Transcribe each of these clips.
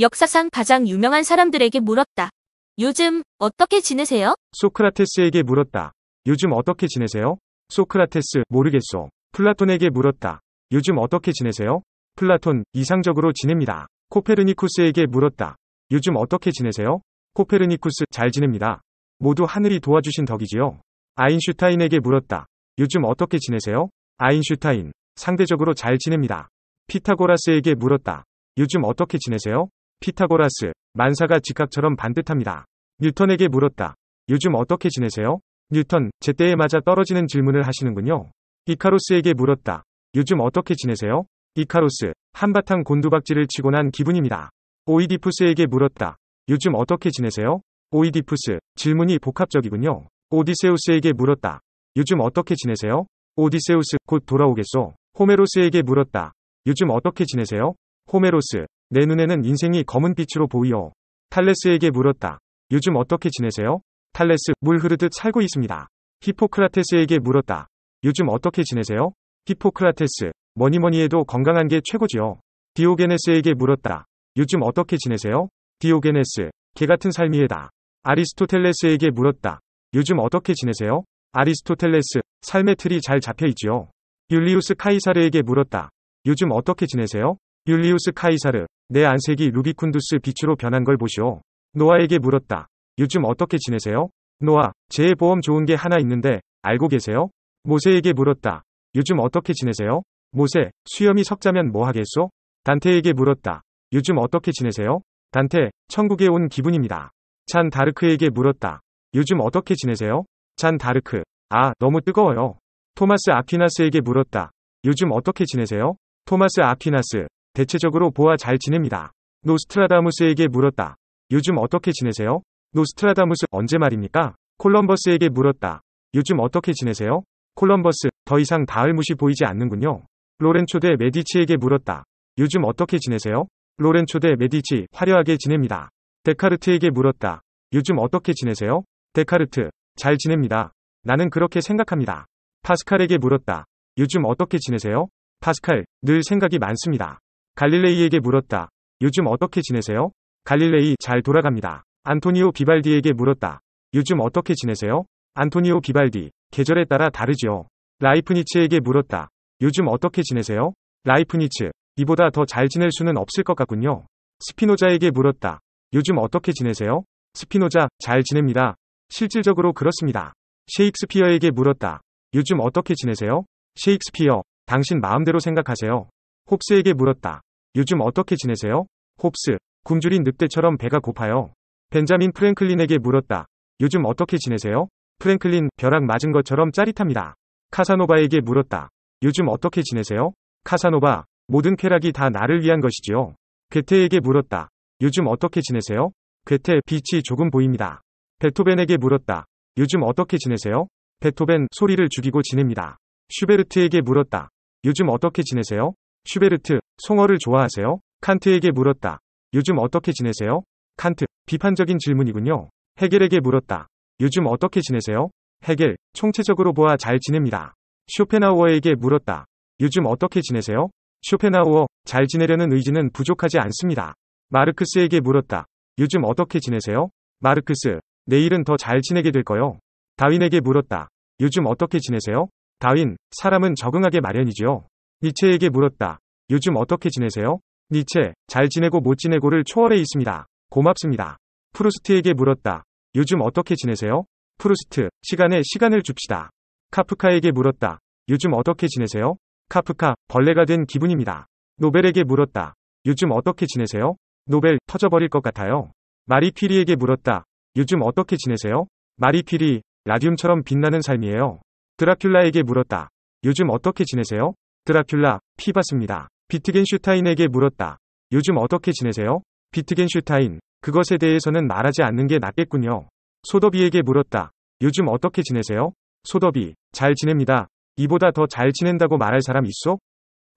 역사상 가장 유명한 사람들에게 물었다. 요즘 어떻게 지내세요? 소크라테스에게 물었다. 요즘 어떻게 지내세요? 소크라테스 모르겠소. 플라톤에게 물었다. 요즘 어떻게 지내세요? 플라톤 이상적으로 지냅니다. 코페르니쿠스에게 물었다. 요즘 어떻게 지내세요? 코페르니쿠스 잘 지냅니다. 모두 하늘이 도와주신 덕이지요. 아인슈타인에게 물었다. 요즘 어떻게 지내세요? 아인슈타인 상대적으로 잘 지냅니다. 피타고라스에게 물었다. 요즘 어떻게 지내세요? 피타고라스, 만사가 직각처럼 반듯합니다. 뉴턴에게 물었다. 요즘 어떻게 지내세요? 뉴턴, 제때에 맞아 떨어지는 질문을 하시는군요. 이카로스에게 물었다. 요즘 어떻게 지내세요? 이카로스, 한바탕 곤두박질을 치고 난 기분입니다. 오이디푸스에게 물었다. 요즘 어떻게 지내세요? 오이디푸스, 질문이 복합적이군요. 오디세우스에게 물었다. 요즘 어떻게 지내세요? 오디세우스, 곧 돌아오겠소. 호메로스에게 물었다. 요즘 어떻게 지내세요? 호메로스, 내 눈에는 인생이 검은빛으로 보이오. 탈레스에게 물었다. 요즘 어떻게 지내세요? 탈레스, 물 흐르듯 살고 있습니다. 히포크라테스에게 물었다. 요즘 어떻게 지내세요? 히포크라테스, 뭐니뭐니 해도 건강한 게 최고지요. 디오게네스에게 물었다. 요즘 어떻게 지내세요? 디오게네스, 개같은 삶이에다. 아리스토텔레스에게 물었다. 요즘 어떻게 지내세요? 아리스토텔레스, 삶의 틀이 잘 잡혀있지요. 율리우스 카이사르에게 물었다. 요즘 어떻게 지내세요? 율리우스 카이사르, 내 안색이 루비쿤두스 빛으로 변한 걸 보시오. 노아에게 물었다. 요즘 어떻게 지내세요? 노아, 제 보험 좋은 게 하나 있는데 알고 계세요? 모세에게 물었다. 요즘 어떻게 지내세요? 모세, 수염이 석자면 뭐 하겠소? 단테에게 물었다. 요즘 어떻게 지내세요? 단테, 천국에 온 기분입니다. 찬 다르크에게 물었다. 요즘 어떻게 지내세요? 찬 다르크, 아, 너무 뜨거워요. 토마스 아퀴나스에게 물었다. 요즘 어떻게 지내세요? 토마스 아퀴나스, 대체적으로 보아 잘 지냅니다. 노스트라다무스에게 물었다. 요즘 어떻게 지내세요? 노스트라다무스 언제 말입니까? 콜럼버스에게 물었다. 요즘 어떻게 지내세요? 콜럼버스 더 이상 닿을 무시 보이지 않는군요. 로렌초 대 메디치에게 물었다. 요즘 어떻게 지내세요? 로렌초 대 메디치 화려하게 지냅니다. 데카르트에게 물었다. 요즘 어떻게 지내세요? 데카르트 잘 지냅니다. 나는 그렇게 생각합니다. 파스칼에게 물었다. 요즘 어떻게 지내세요? 파스칼 늘 생각이 많습니다. 갈릴레이에게 물었다. 요즘 어떻게 지내세요? 갈릴레이 잘 돌아갑니다. 안토니오 비발디에게 물었다. 요즘 어떻게 지내세요? 안토니오 비발디 계절에 따라 다르지요. 라이프니츠에게 물었다. 요즘 어떻게 지내세요? 라이프니츠 이보다 더 잘 지낼 수는 없을 것 같군요. 스피노자에게 물었다. 요즘 어떻게 지내세요? 스피노자 잘 지냅니다. 실질적으로 그렇습니다. 셰익스피어에게 물었다. 요즘 어떻게 지내세요? 셰익스피어 당신 마음대로 생각하세요. 홉스에게 물었다. 요즘 어떻게 지내세요? 홉스, 굶주린 늑대처럼 배가 고파요. 벤자민 프랭클린에게 물었다. 요즘 어떻게 지내세요? 프랭클린, 벼락 맞은 것처럼 짜릿합니다. 카사노바에게 물었다. 요즘 어떻게 지내세요? 카사노바, 모든 쾌락이 다 나를 위한 것이지요. 괴테에게 물었다. 요즘 어떻게 지내세요? 괴테, 빛이 조금 보입니다. 베토벤에게 물었다. 요즘 어떻게 지내세요? 베토벤, 소리를 죽이고 지냅니다. 슈베르트에게 물었다. 요즘 어떻게 지내세요? 슈베르트, 송어를 좋아하세요? 칸트에게 물었다. 요즘 어떻게 지내세요? 칸트, 비판적인 질문이군요. 헤겔에게 물었다. 요즘 어떻게 지내세요? 헤겔, 총체적으로 보아 잘 지냅니다. 쇼펜하우어에게 물었다. 요즘 어떻게 지내세요? 쇼펜하우어, 잘 지내려는 의지는 부족하지 않습니다. 마르크스에게 물었다. 요즘 어떻게 지내세요? 마르크스, 내일은 더 잘 지내게 될 거요. 다윈에게 물었다. 요즘 어떻게 지내세요? 다윈, 사람은 적응하게 마련이지요. 니체에게 물었다. 요즘 어떻게 지내세요? 니체, 잘 지내고 못 지내고를 초월해 있습니다. 고맙습니다. 프루스트에게 물었다. 요즘 어떻게 지내세요? 프루스트, 시간에 시간을 줍시다. 카프카에게 물었다. 요즘 어떻게 지내세요? 카프카, 벌레가 된 기분입니다. 노벨에게 물었다. 요즘 어떻게 지내세요? 노벨, 터져버릴 것 같아요. 마리 퀴리에게 물었다. 요즘 어떻게 지내세요? 마리 퀴리, 라디움처럼 빛나는 삶이에요. 드라큘라에게 물었다. 요즘 어떻게 지내세요? 드라큘라, 피바스입니다. 비트겐슈타인에게 물었다. 요즘 어떻게 지내세요? 비트겐슈타인, 그것에 대해서는 말하지 않는 게 낫겠군요. 소더비에게 물었다. 요즘 어떻게 지내세요? 소더비, 잘 지냅니다. 이보다 더 잘 지낸다고 말할 사람 있어?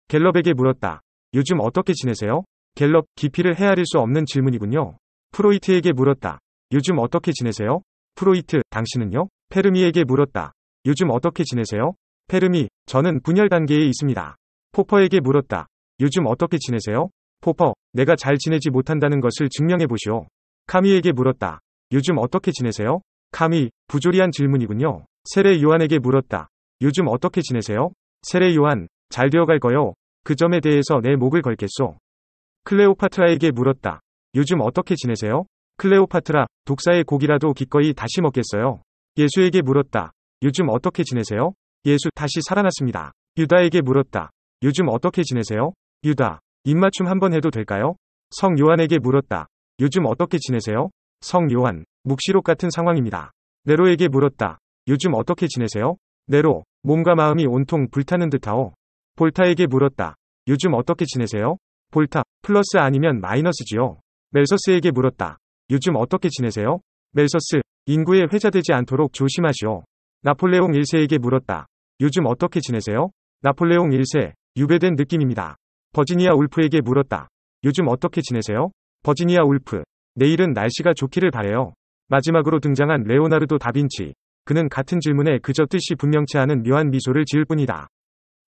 갤럽에게 물었다. 요즘 어떻게 지내세요? 갤럽, 깊이를 헤아릴 수 없는 질문이군요. 프로이트에게 물었다. 요즘 어떻게 지내세요? 프로이트, 당신은요? 페르미에게 물었다. 요즘 어떻게 지내세요? 페르미, 저는 분열 단계에 있습니다. 포퍼에게 물었다. 요즘 어떻게 지내세요? 포퍼, 내가 잘 지내지 못한다는 것을 증명해 보시오. 카미에게 물었다. 요즘 어떻게 지내세요? 카미, 부조리한 질문이군요. 세례 요한에게 물었다. 요즘 어떻게 지내세요? 세례 요한, 잘 되어갈 거요. 그 점에 대해서 내 목을 걸겠소. 클레오파트라에게 물었다. 요즘 어떻게 지내세요? 클레오파트라, 독사의 고기라도 기꺼이 다시 먹겠어요. 예수에게 물었다. 요즘 어떻게 지내세요? 예수 다시 살아났습니다. 유다에게 물었다. 요즘 어떻게 지내세요? 유다. 입맞춤 한번 해도 될까요? 성 요한에게 물었다. 요즘 어떻게 지내세요? 성 요한. 묵시록 같은 상황입니다. 네로에게 물었다. 요즘 어떻게 지내세요? 네로. 몸과 마음이 온통 불타는 듯하오. 볼타에게 물었다. 요즘 어떻게 지내세요? 볼타. 플러스 아니면 마이너스지요. 멜서스에게 물었다. 요즘 어떻게 지내세요? 멜서스. 인구에 회자되지 않도록 조심하시오. 나폴레옹 1세에게 물었다. 요즘 어떻게 지내세요? 나폴레옹 1세, 유배된 느낌입니다. 버지니아 울프에게 물었다. 요즘 어떻게 지내세요? 버지니아 울프, 내일은 날씨가 좋기를 바래요. 마지막으로 등장한 레오나르도 다빈치. 그는 같은 질문에 그저 뜻이 분명치 않은 묘한 미소를 지을 뿐이다.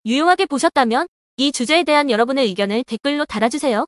유용하게 보셨다면 이 주제에 대한 여러분의 의견을 댓글로 달아주세요.